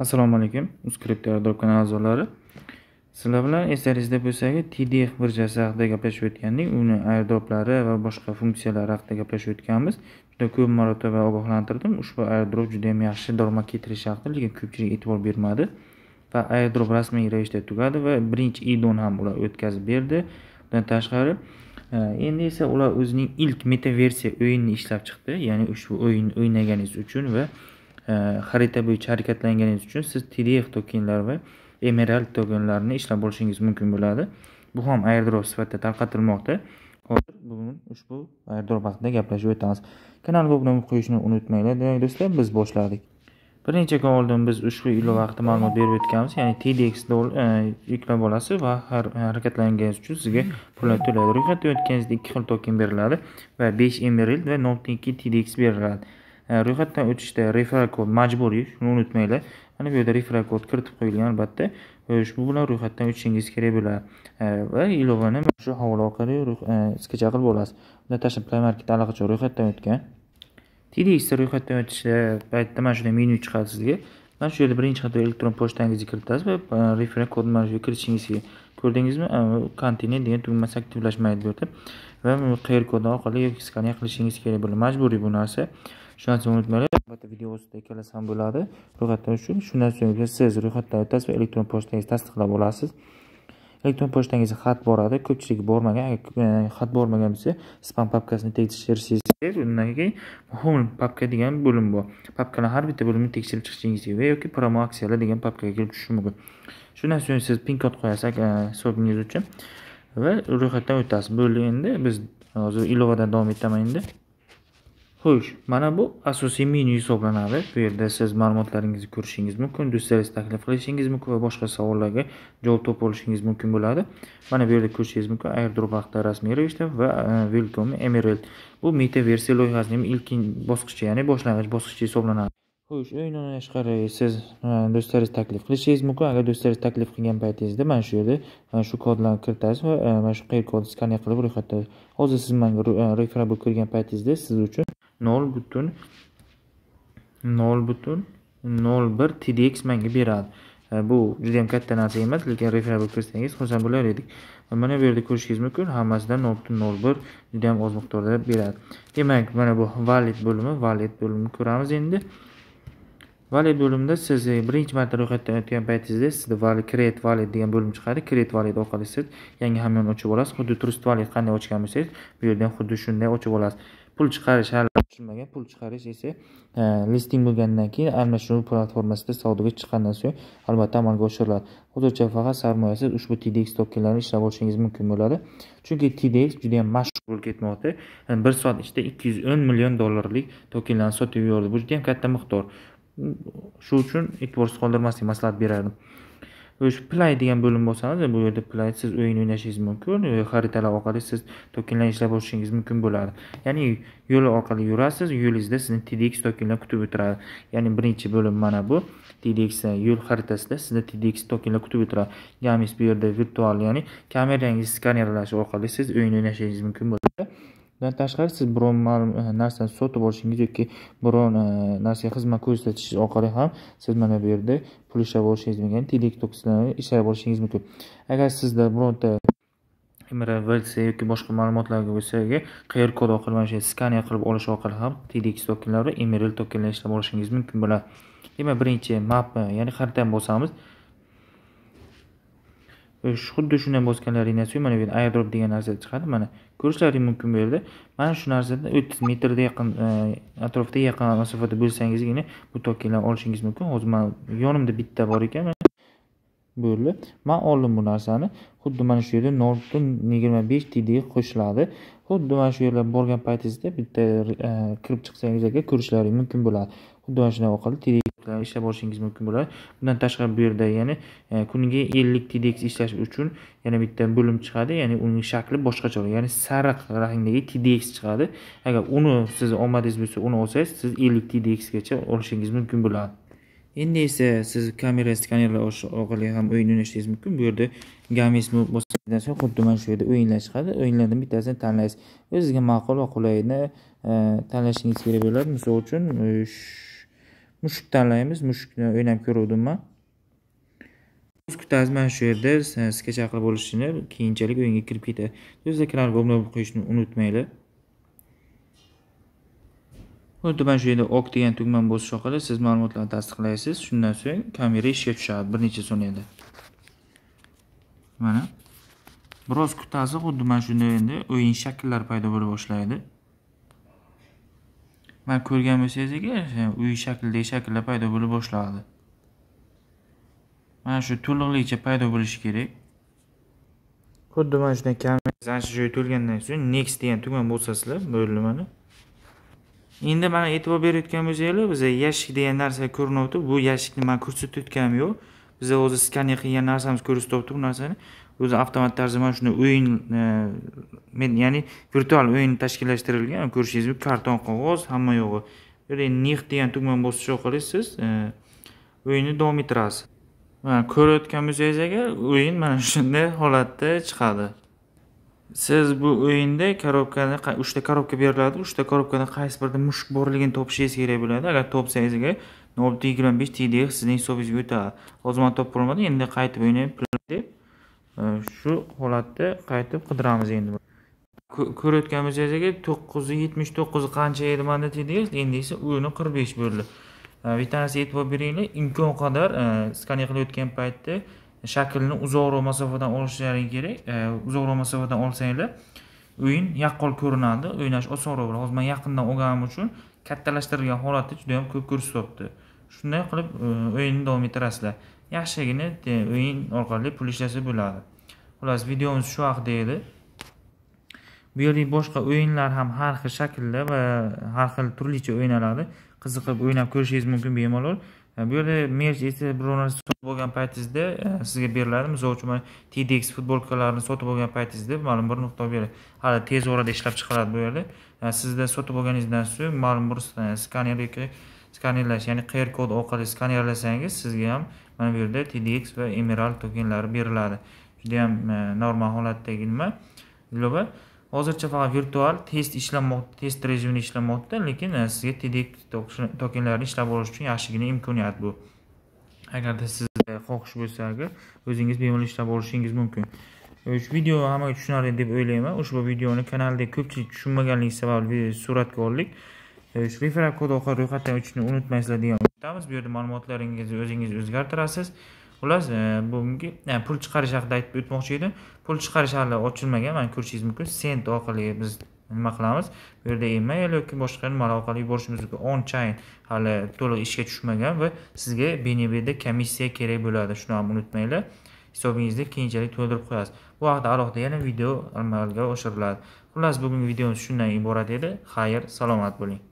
assalomu alaykum uzcryptodor kanal a'zolari sizlar bilan eslaringizda bo'lsagi tdf birjasi haqida gaplashib o'tgandik uni airdroplari va boshqa funksiyalari haqida gaplashib o'tganmiz juda ko'p marotaba ogohlantirdim ushbu airdrop juda yam yaxshi daromad keltirishi haqida lekin ko'pchilik e'tibor bermadi va airdrop rasmiy ravishda tugadi va birinchi idon ham ular o'tkazib berdi bundan tashqari e, endi esa ular o'zining ilk metaversiya o'yinini ishlab chiqdi ya'ni ushbu o'yinni o'ynaganingiz uchun va xarita bo'yicha harakatlanganingiz uchun siz TDF tokenlar va Emerald tokenlarni ishlab olishingiz mumkin bo'ladi. Bu ham airdrop sifatida tarqatilmoqda. Hozir bugun ushbu airdrop haqida gaplashib o'tamiz. Kanalga obuna bo'lib qo'yishni unutmanglar. Demak, do'stlar, biz boshladik. Bir necha kun oldin biz ushbu ilova haqida ma'lumot berib o'tganmiz, ya'ni TDX e, yuklab olasiz va har harakatlanganingiz uchun sizga pullar to'laydi. Ro'yxatdan o'tganingizda ikki xil token beriladi va 5 Emerald va 0.2 TDX beriladi. ro'yxatdan o'tishda referal kod majburiy shuni unutmanglar mana bu yerda referal kod kiritib qo'yilgan albatta ushbu bilan ro'yxatdan o'tishingiz kerak bo'ladi va ilovani mana shu havola orqali skacha qilib olasiz bunda play market allaqachon ro'yxatdan o'tgan tdx ro'yxatdan o'tish paytida mana shunday menyu chiqadi sizga mana shu yerda birinchi qatorda elektron pochtangizni kiritasiz va referal kodni mana shu kiritishingiz kerak ko'rdingizmi kontinent degan tugmasi aktivlashmaydi bu yerda va qr kodi orqali skanyer qilishingiz kerak bo'ladi majburiy bu narsa Shuning uchun unutmanglar albatta video ostida ikkalasi ham bo'ladi ro'yxatdan uchun shundan so'ng siz ro'yxatdan o'tasiz va elektron pochtangiz tasdiqlab olasiz elektron pochtangizga xat boradi ko'pchilik bormagan e, xat bormagan bo'lsa spam papkasini tekshirishingiz deb undan keyin home papka degan bo'lim bor papkani har bitta bo'limni tekshirib chiqishingizga yoki promo aksiyalar degan papkaga kelib tushishi mumkin shundan so'ng siz pin kod qo'yasiz e, hisobingiz uchun va ro'yxatdan o'tasiz bo'ldi endi biz hozir ilovadan davom etaman endi xo'sh mana bu asosiy menyu hisoblanadi bu yerda siz ma'lumotlaringizni ko'rishingiz mumkin do'stlaringiz taklif qilishingiz mumkin va boshqa savollarga javob topa olishingiz mumkin bo'ladi mana bu yerda ko'rishingiz mumkin airdrop vaqtida rasmiy ravishda va e, welcome emerald bu meta loyihasining ilkin bosqichi ya'ni boshlang'ich bosqichi hisoblanadi xo'sh o'yinni tashqari siz e, do'stlaringiz taklif qilishingiz mumkin agar do'stlaringiz taklif qilgan paytingizda mana shu yerda mana e, shu kodlarni kiritasiz va mana shu qr kodni skaner qilib ro'yxatda hozir siz menga referral bo'lib kirgan paytingizda siz uchun nol bütün nol bütün nol bir tdx bir beradi e, bu judayam katta narsa emas lekin referable bo'lib kirsangiz xursand bo'lar edik e, mana bu yerda ko'rishingiz mumkin hammasida nol butun nol bir judayam oz miqdorda beradi demak mana bu valid bo'limi Valid bölümü ko'ramiz endi Valid bo'limida siz e, birinchi marta ro'yxatdan o'tgan paytingizda sizda valid create valid degan bo'lim chiqadi create valid orqali siz yangi hamyonni ochib olasiz xuddi trust valid qanday ochgan bo'lsangiz bu yerda xudu xuddi shunday ochib olasiz pul chiqarish hali tushunmagan pul chiqarish esa e, listing bo'lgandan keyin almashinuv platformasida savdoga chiqqandan so'ng albatta amalga oshiriladi hozircha faqat sarmoyasiz ushbu tdx tokenlarini ishlab olishingiz mumkin bo'ladi chunki tdx juda yam mashhur bo'lib ketmoqda e, bir soat ichida ikki yuz o'n million dollarlik tokenlarni sotib yubordi bu juda yam katta miqdor shu uchun e'tiborsiz qoldirmaslik maslahat berardim o'sha play degan bo'lim bossangiz bu yerda play siz o'yin o'ynashingiz mumkin xaritalar orqali siz tokenlar ishlab olishingiz mumkin bo'ladi ya'ni yo'l orqali yurasiz yo'lingizda sizni tdx tokenlar kutib o'tiradi ya'ni birinchi bo'lim mana bu tdx yo'l xaritasida sizni tdx tokenlar kutib o'tiradi gamis bu yerda virtual ya'ni kamerangiz skanerlash orqali siz o'yin o'ynashingiz mumkin bo'ladi Bundan tashqari siz biron ma'lum eh, narsani sotib olishingiz yoki biron eh, narsaga xizmat ko'rsatish orqali ham siz mana bu yerda pul ishlab olishingiz mumkin tiktok ishlab olishingiz mumkin agar sizda bironta mrvc yoki boshqa ma'lumotlarga bo'lsa qr kod orqali mana shu skaner qilib olish orqali ham tdx tokenlari mrl tokenlar ishlab olishingiz mumkin bo'ladi demak birinchi mapni eh, ya'ni xaritani bosamiz xuddi shunday bosganlaringdan so'ng mana bu yerda airdrop degan narsa chiqadi mana ko'rishlaring mumkin bu yerda mana shu narsada o'ttiz metrda yaqin e, atrofda yaqin masofada bo'lsangizgina bu tokenlarni olishingiz mumkin hozir man yonimda bitta bor ekan bo'ldi man oldim bu narsani xuddi mana shu yerda nol butun yigirma besh td qo'shiladi xuddi mana shu yerlar borgan paytingizda bitta e, kirib chiqsangiz agar ko'rishlaring mumkin bo'ladi xuddi mana orqali TDX ishlab olishingiz mumkin bo'ladi bundan tashqari bu yerda ya'ni e, kuniga ellik TDX ishlash uchun yana bitta bo'lim chiqadi ya'ni uning shakli boshqacha ya'ni sariq rangdagi TDX chiqadi agar uni siz omadingiz bo'lsa uni olsangiz siz ellik TDXgacha olishingiz mumkin bo'ladi endi esa siz kamera skanerlar orqali ham o'yin o'ynashingiz mumkin bu yerda gamis bosgandan so'ng xuddi mana shu yerda o'yinlar chiqadi o'yinlardan bittasini tanlaysiz o'zingizga ma'qul va qulayini e, tanlashingiz kerak bo'ladi misol uchun mushuk tanlaymiz mushukni o'ynab ko'ruvdim man kutasiz mana shu yerda sizga chaqirib bo'lishini keyinchalik o'yinga kirib ketadi sizlar kanalga obuna qo'yishni unutmanglar xuddi mana shu yerda ok degan tugmani bosish orqali siz ma'lumotlarni tasdiqlaysiz shundan so'ng kamera ishga tushadi bir necha soniyada mana biroz kutasi xuddi mana shunday endi o'yin shakllari paydo bo'la boshlaydi man ko'rgan bo'lsangiz agar uy shaklidagi shakllar paydo bo'la boshladi mana shu to'liqligicha paydo bo'lishi kerak xuddi mana shunday kamerasi ana shu joyi to'lgandan so'ng next degan tugma bo'lsa bossasizlar bo'linmani endi mana e'tibor berayotgan bo'lsanglar biza yashik degan narsa ko'rinyapti bu yashikni man ko'rsatayotganim yo'q biza o'zi skaner qilgan narsamiz ko'rsatib turibdi bu narsani o'zi avtomat tarzda mana shunday o'yin e, men ya'ni virtual o'yin tashkillashtirilgan ko'rishingizdek karton qog'oz hamma yo'g'i bu yerda nix degan tugmani bosish orqali siz e, o'yinni davom ettirasiz mana ko'rayotgan bo'lsangiz agar o'yin mana shunday holatda chiqadi siz bu o'yinda korobkani uchta korobka beriladi uchta korobkani qaysi birida mushuk borligini topishingiz kerak bo'ladi agar topsangiz agar nol bitta yigirma besh tdx sizning hisobingizga o'tadi hozir man topib olmadim endi qaytib o'ynab Э, shu holatda qaytib qidiramiz endi ko'rayotgan bo'lsangiz to'qqiz yuz yetmish to'qqiz qancha edi manda dedingiz endi esa o'ni qirq besh bo'ldi э, bitta e'tibor beringlar imkon qadar э, skaner qilayotgan paytda shaklni uzoqroq masofadan olishlaring kerak uzoqroq masofadan olsanglar o'yin yaqqol ko'rinadi o'ynash osonroq bo'ladi hozir man yaqindan olganim uchun kattalashtirilgan holatda juda yam ko'p ko'rsatyapti shunday qilib o'yinni davom ettirasizlar yaxshigina o'yin orqali pul ishlasa bo'ladi xullas videomiz shu haqida edi bu yerda boshqa o'yinlar ham har xil shaklda va har xil turlicha o'ynaladi qiziqib o'ynab ko'rishingiz mumkin bemalol e, bu yerda merch esa biror narsa sotib olgan paytingizda e, sizga beriladi misol uchun mana tdx futbolkalarini sotib olgan paytingizda ma'lum bir nuqta beradi hali tez orada ishlab chiqaradi bu yerda e, sizda sotib olganingizdan so'ng ma'lum bir skaner yoki skanerlash ya'ni qr kod orqali skanerlasangiz sizga ham mana bu yerda tdx va emerald tokenlari beriladi judayam e, normal holatdagi nima ilova hozircha faqat virtual test ishlamoqda test rejimida ishlamoqda lekin e, sizga tdek tokenlarni ishlab olish uchun yaxshigina imkoniyat bu agarda sizda xohish bo'lsa agar o'zingiz bemalol ishlab olishingiz mumkin ushbu video hammaga tushunarli deb o'ylayman ushbu videoni kanalda ko'pchilik tushunmaganligi sababli suratga oldik e, referal kod orqali ro'yxatdan o'tishni unutmaysizlar degan umiddamiz bu yerda ma'lumotlaringizni o'zingiz o'zgartirasiz xullas e, bugungi e, pul chiqarish haqida aytib o'tmoqchi edim pul chiqarish hali ochilmagan mana ko'rishingiz mumkin sent orqali biz nima qilamiz bu yerda email yoki boshqa nimalar orqali yuborishimiz mumkin on chain hali to'liq ishga tushmagan va sizga benebeda komissiya kerak bo'ladi shuni ham unutmanglar hisobingizda keyinchalik to'ldirib qo'yasiz bu haqida alohida yana video amalga oshiriladi xullas bugungi videomiz shundan iborat edi xayr salomat bo'ling